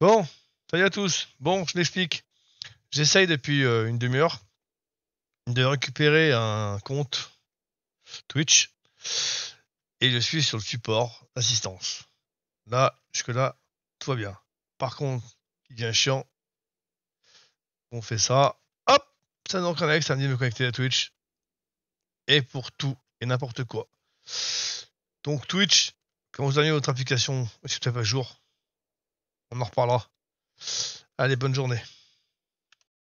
Bon, salut à tous. Bon, je m'explique. J'essaye depuis euh, une demi-heure de récupérer un compte Twitch et je suis sur le support assistance. Là, jusque-là, tout va bien. Par contre, il un chiant. On fait ça. Hop, ça nous reconnecte, ça me dit de me connecter à Twitch. Et pour tout et n'importe quoi. Donc Twitch, quand vous avez votre application, si vous à jour on en reparlera. Allez, bonne journée.